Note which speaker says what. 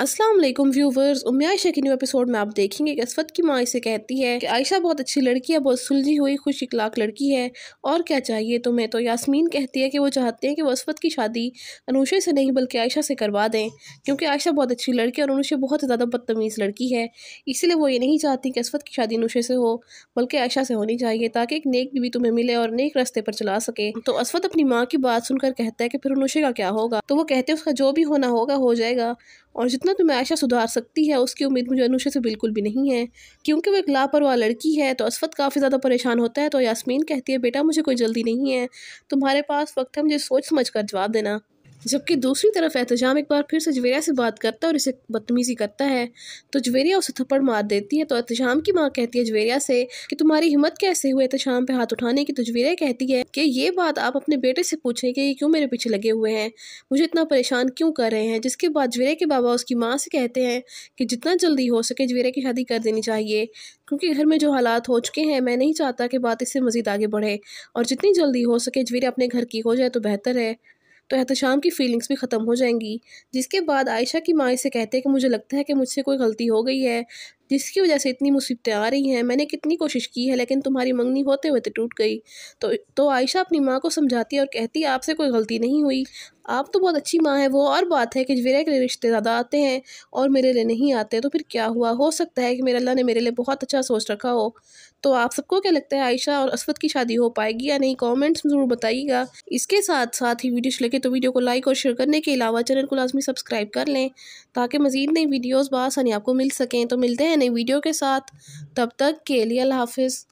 Speaker 1: Aslam viewers उम्या Ayesha के new episode में आप देखेंगे कि असफत की माँ इसे कहती है कि आयशा बहुत अच्छी लड़की है बहुत सुलझी हुई खुश इखलाक लड़की है और क्या चाहिए तुम्हें तो, तो यासमीन कहती है कि वो चाहते हैं कि वो असफत की शादी अनुषे से नहीं बल्कि आयशा से करवा दें क्योंकि आयशा बहुत अच्छी लड़की है और अनुषे बहुत ज़्यादा बदतमीज़ लड़की है इसलिए वो ये नहीं चाहती कि असफत की शादी अनुषे से हो बल्कि आयशा से होनी चाहिए ताकि एक नेक बीवी तुम्हें मिले और नेक रास्ते पर चला सके तो असफत अपनी माँ की बात सुनकर कहता है कि फिर अनुषे का क्या होगा तो वो कहते हैं उसका जो भी होना होगा हो जाएगा और जितना तुम्हें आयशा सुधार सकती है उसकी उम्मीद मुझे अनुषा से बिल्कुल भी नहीं है क्योंकि वो एक लापरवाह लड़की है तो असफत काफ़ी ज़्यादा परेशान होता है तो यासमीन कहती है बेटा मुझे कोई जल्दी नहीं है तुम्हारे पास वक्त है मुझे सोच समझ कर जवाब देना जबकि दूसरी तरफ एहतजाम एक बार फिर से जवेरिया से बात करता है और इसे बदतमीज़ी करता है तो जवेरिया उसे थप्पड़ मार देती है तो एहतजाम की माँ कहती है जवेरिया से कि तुम्हारी हिम्मत कैसे हुई एहतजाम पे हाथ उठाने की तो जवेरिया कहती है कि ये बात आप अपने बेटे से पूछें कि ये क्यों मेरे पीछे लगे हुए हैं मुझे इतना परेशान क्यों कर रहे हैं जिसके बाद जवेरिया के बाबा उसकी माँ से कहते हैं कि जितना जल्दी हो सके जवेरिया की शादी कर देनी चाहिए क्योंकि घर में जो हालात हो चुके हैं मैं नहीं चाहता कि बात इससे मज़ीद आगे बढ़े और जितनी जल्दी हो सके जवेरिया अपने घर की हो जाए तो बेहतर है तो एहतशाम की फ़ीलिंग्स भी ख़त्म हो जाएंगी जिसके बाद आयशा की माँ इसे कहते हैं कि मुझे लगता है कि मुझसे कोई गलती हो गई है जिसकी वजह से इतनी मुसीबतें आ रही हैं मैंने कितनी कोशिश की है लेकिन तुम्हारी मंगनी होते होते तो टूट गई तो तो आयशा अपनी माँ को समझाती है और कहती है आपसे कोई गलती नहीं हुई आप तो बहुत अच्छी माँ है वो और बात है कि जवेरा के लिए रिश्ते ज़्यादा आते हैं और मेरे लिए नहीं आते तो फिर क्या हुआ हो सकता है कि मेरे अल्लाह ने मेरे लिए बहुत अच्छा सोच रखा हो तो आप सबको क्या लगता है आयशा और असफत की शादी हो पाएगी या नहीं कॉमेंट्स में ज़रूर बताइएगा इसके साथ साथ ही वीडियो लगे तो वीडियो को लाइक और शेयर करने के अलावा चैनल को लाजमी सब्सक्राइब कर लें ताकि मज़ीद नई वीडियोज़ बसानी आपको मिल सकें तो मिलते हैं नई वीडियो के साथ तब तक के लिए हाफिज़